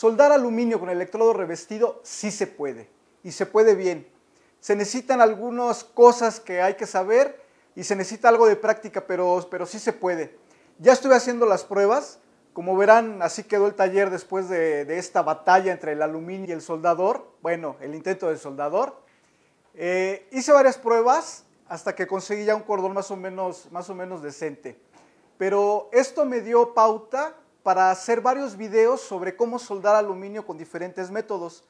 Soldar aluminio con electrodo revestido sí se puede y se puede bien. Se necesitan algunas cosas que hay que saber y se necesita algo de práctica, pero, pero sí se puede. Ya estuve haciendo las pruebas, como verán, así quedó el taller después de, esta batalla entre el aluminio y el soldador, bueno, el intento del soldador. Eh, hice varias pruebas hasta que conseguí ya un cordón más o menos, más o menos decente. Pero esto me dio pauta para hacer varios videos sobre cómo soldar aluminio con diferentes métodos.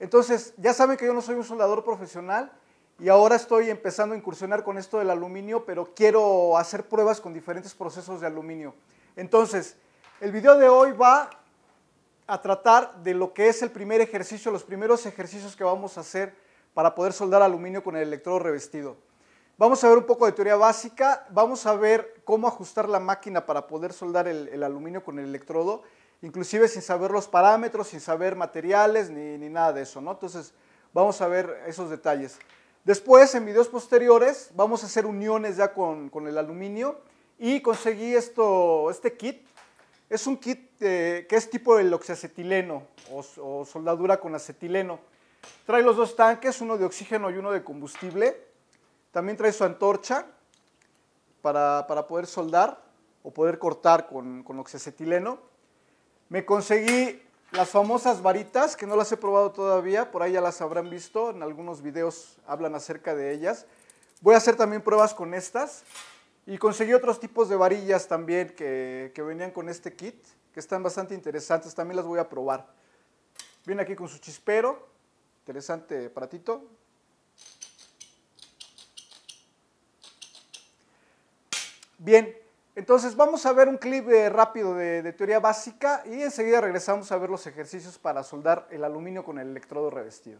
Entonces, ya saben que yo no soy un soldador profesional y ahora estoy empezando a incursionar con esto del aluminio, pero quiero hacer pruebas con diferentes procesos de aluminio. Entonces, el video de hoy va a tratar de lo que es el primer ejercicio, los primeros ejercicios que vamos a hacer para poder soldar aluminio con el electrodo revestido. Vamos a ver un poco de teoría básica, vamos a ver cómo ajustar la máquina para poder soldar el, aluminio con el electrodo, inclusive sin saber los parámetros, sin saber materiales ni, nada de eso, ¿no? Entonces vamos a ver esos detalles. Después, en videos posteriores, vamos a hacer uniones ya con, el aluminio y conseguí esto, este kit. Es un kit eh, que es tipo el oxiacetileno o soldadura con acetileno. Trae los dos tanques, uno de oxígeno y uno de combustible también trae su antorcha para, poder soldar o poder cortar con, con oxacetileno. Me conseguí las famosas varitas, que no las he probado todavía, por ahí ya las habrán visto, en algunos videos hablan acerca de ellas. Voy a hacer también pruebas con estas. Y conseguí otros tipos de varillas también que, venían con este kit, que están bastante interesantes, también las voy a probar. Viene aquí con su chispero, interesante aparatito. Bien, entonces vamos a ver un clip eh, rápido de, de teoría básica y enseguida regresamos a ver los ejercicios para soldar el aluminio con el electrodo revestido.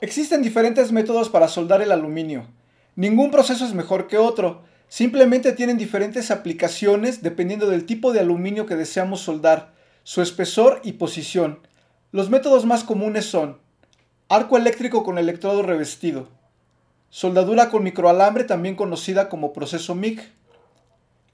Existen diferentes métodos para soldar el aluminio. Ningún proceso es mejor que otro, simplemente tienen diferentes aplicaciones dependiendo del tipo de aluminio que deseamos soldar, su espesor y posición. Los métodos más comunes son arco eléctrico con electrodo revestido, Soldadura con microalambre, también conocida como proceso MIG.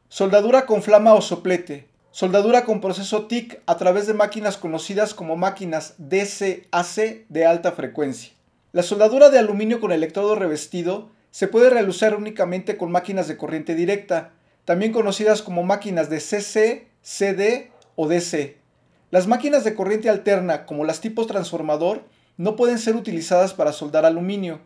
Soldadura con flama o soplete. Soldadura con proceso TIC a través de máquinas conocidas como máquinas DC-AC de alta frecuencia. La soldadura de aluminio con electrodo revestido se puede realizar únicamente con máquinas de corriente directa, también conocidas como máquinas de CC, CD o DC. Las máquinas de corriente alterna, como las tipos transformador, no pueden ser utilizadas para soldar aluminio.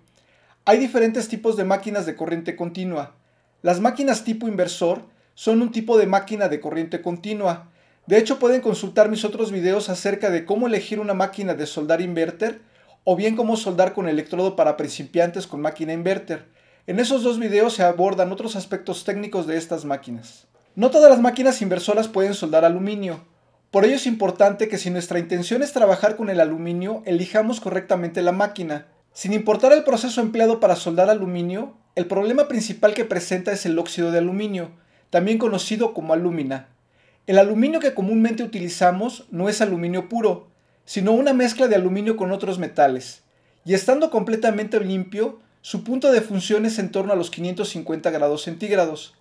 Hay diferentes tipos de máquinas de corriente continua. Las máquinas tipo inversor son un tipo de máquina de corriente continua. De hecho, pueden consultar mis otros videos acerca de cómo elegir una máquina de soldar inverter o bien cómo soldar con electrodo para principiantes con máquina inverter. En esos dos videos se abordan otros aspectos técnicos de estas máquinas. No todas las máquinas inversoras pueden soldar aluminio. Por ello es importante que si nuestra intención es trabajar con el aluminio, elijamos correctamente la máquina. Sin importar el proceso empleado para soldar aluminio, el problema principal que presenta es el óxido de aluminio, también conocido como alúmina. El aluminio que comúnmente utilizamos no es aluminio puro, sino una mezcla de aluminio con otros metales, y estando completamente limpio, su punto de función es en torno a los 550 grados centígrados.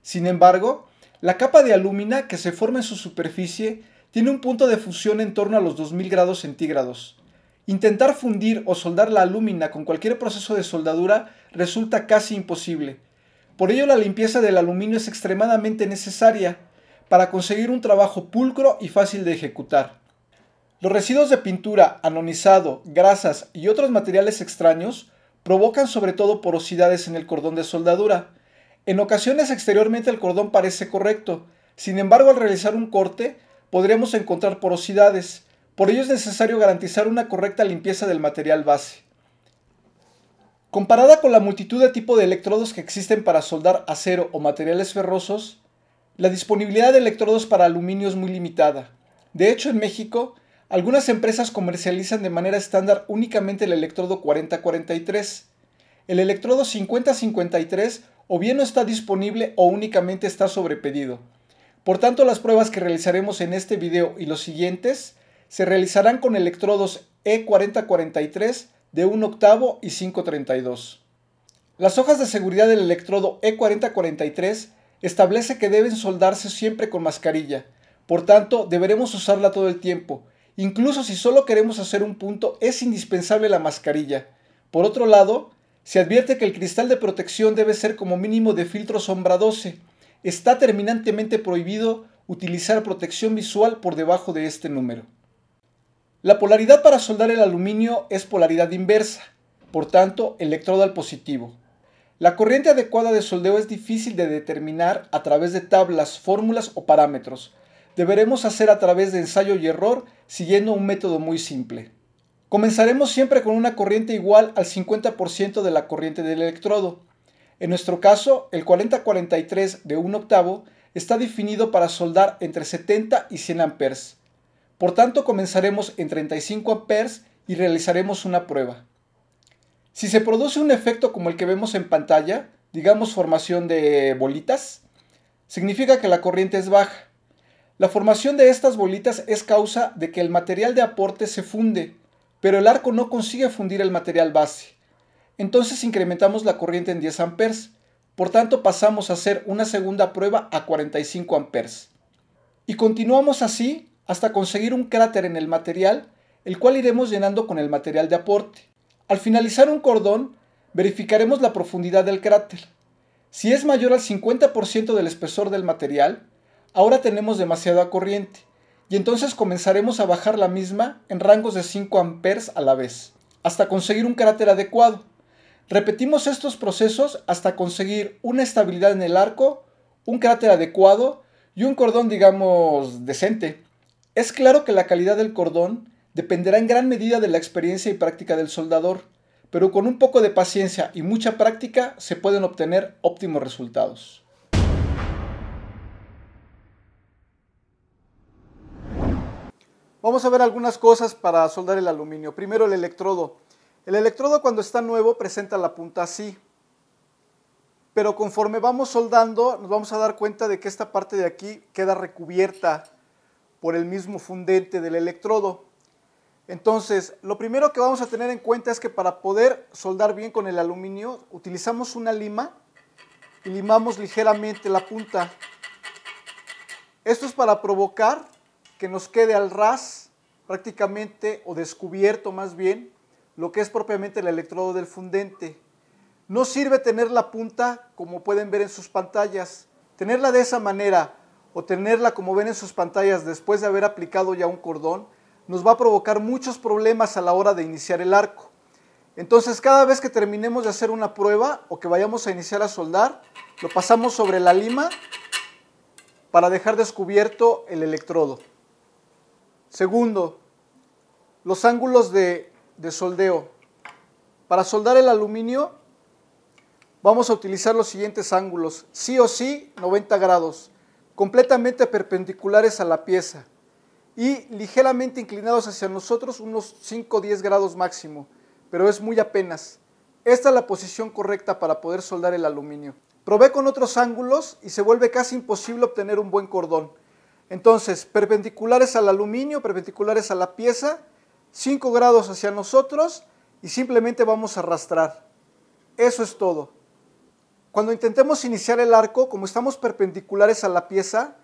Sin embargo, la capa de alúmina que se forma en su superficie tiene un punto de fusión en torno a los 2000 grados centígrados, Intentar fundir o soldar la alúmina con cualquier proceso de soldadura resulta casi imposible. Por ello la limpieza del aluminio es extremadamente necesaria para conseguir un trabajo pulcro y fácil de ejecutar. Los residuos de pintura, anonizado, grasas y otros materiales extraños provocan sobre todo porosidades en el cordón de soldadura. En ocasiones exteriormente el cordón parece correcto, sin embargo al realizar un corte podremos encontrar porosidades, por ello es necesario garantizar una correcta limpieza del material base. Comparada con la multitud de tipos de electrodos que existen para soldar acero o materiales ferrosos, la disponibilidad de electrodos para aluminio es muy limitada. De hecho, en México, algunas empresas comercializan de manera estándar únicamente el electrodo 4043. El electrodo 5053 o bien no está disponible o únicamente está sobrepedido. Por tanto, las pruebas que realizaremos en este video y los siguientes se realizarán con electrodos E4043 de 1 octavo y 532. Las hojas de seguridad del electrodo E4043 establece que deben soldarse siempre con mascarilla, por tanto deberemos usarla todo el tiempo. Incluso si solo queremos hacer un punto es indispensable la mascarilla. Por otro lado, se advierte que el cristal de protección debe ser como mínimo de filtro sombra 12. Está terminantemente prohibido utilizar protección visual por debajo de este número. La polaridad para soldar el aluminio es polaridad inversa, por tanto, electrodo al positivo. La corriente adecuada de soldeo es difícil de determinar a través de tablas, fórmulas o parámetros. Deberemos hacer a través de ensayo y error siguiendo un método muy simple. Comenzaremos siempre con una corriente igual al 50% de la corriente del electrodo. En nuestro caso, el 4043 de 1 octavo está definido para soldar entre 70 y 100 amperes. Por tanto, comenzaremos en 35 amperes y realizaremos una prueba. Si se produce un efecto como el que vemos en pantalla, digamos formación de bolitas, significa que la corriente es baja. La formación de estas bolitas es causa de que el material de aporte se funde, pero el arco no consigue fundir el material base. Entonces incrementamos la corriente en 10 amperes, por tanto pasamos a hacer una segunda prueba a 45 amperes. Y continuamos así hasta conseguir un cráter en el material, el cual iremos llenando con el material de aporte. Al finalizar un cordón, verificaremos la profundidad del cráter. Si es mayor al 50% del espesor del material, ahora tenemos demasiada corriente, y entonces comenzaremos a bajar la misma en rangos de 5 amperes a la vez, hasta conseguir un cráter adecuado. Repetimos estos procesos hasta conseguir una estabilidad en el arco, un cráter adecuado y un cordón, digamos, decente. Es claro que la calidad del cordón dependerá en gran medida de la experiencia y práctica del soldador, pero con un poco de paciencia y mucha práctica se pueden obtener óptimos resultados. Vamos a ver algunas cosas para soldar el aluminio. Primero el electrodo. El electrodo cuando está nuevo presenta la punta así, pero conforme vamos soldando nos vamos a dar cuenta de que esta parte de aquí queda recubierta por el mismo fundente del electrodo. Entonces, lo primero que vamos a tener en cuenta es que para poder soldar bien con el aluminio, utilizamos una lima y limamos ligeramente la punta. Esto es para provocar que nos quede al ras prácticamente o descubierto más bien lo que es propiamente el electrodo del fundente. No sirve tener la punta como pueden ver en sus pantallas. Tenerla de esa manera o tenerla como ven en sus pantallas después de haber aplicado ya un cordón, nos va a provocar muchos problemas a la hora de iniciar el arco. Entonces cada vez que terminemos de hacer una prueba o que vayamos a iniciar a soldar, lo pasamos sobre la lima para dejar descubierto el electrodo. Segundo, los ángulos de, de soldeo. Para soldar el aluminio vamos a utilizar los siguientes ángulos. Sí o sí, 90 grados completamente perpendiculares a la pieza y ligeramente inclinados hacia nosotros unos 5 o 10 grados máximo, pero es muy apenas. Esta es la posición correcta para poder soldar el aluminio. Probé con otros ángulos y se vuelve casi imposible obtener un buen cordón. Entonces, perpendiculares al aluminio, perpendiculares a la pieza, 5 grados hacia nosotros y simplemente vamos a arrastrar. Eso es todo. Cuando intentemos iniciar el arco, como estamos perpendiculares a la pieza,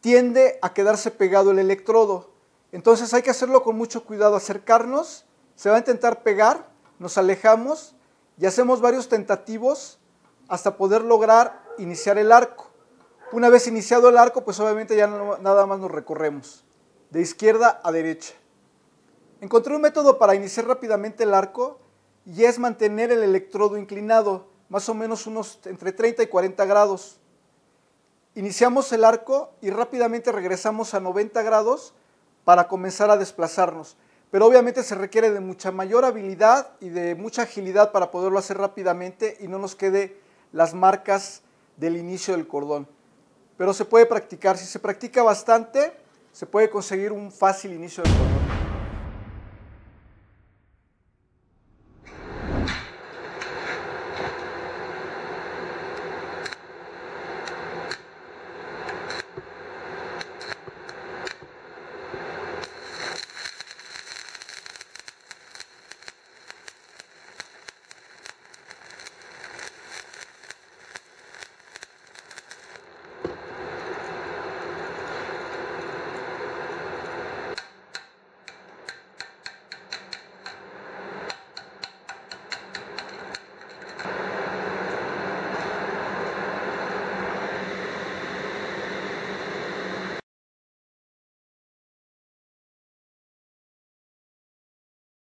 tiende a quedarse pegado el electrodo. Entonces hay que hacerlo con mucho cuidado, acercarnos, se va a intentar pegar, nos alejamos y hacemos varios tentativos hasta poder lograr iniciar el arco. Una vez iniciado el arco, pues obviamente ya nada más nos recorremos, de izquierda a derecha. Encontré un método para iniciar rápidamente el arco y es mantener el electrodo inclinado más o menos unos entre 30 y 40 grados. Iniciamos el arco y rápidamente regresamos a 90 grados para comenzar a desplazarnos. Pero obviamente se requiere de mucha mayor habilidad y de mucha agilidad para poderlo hacer rápidamente y no nos quede las marcas del inicio del cordón. Pero se puede practicar, si se practica bastante, se puede conseguir un fácil inicio del cordón.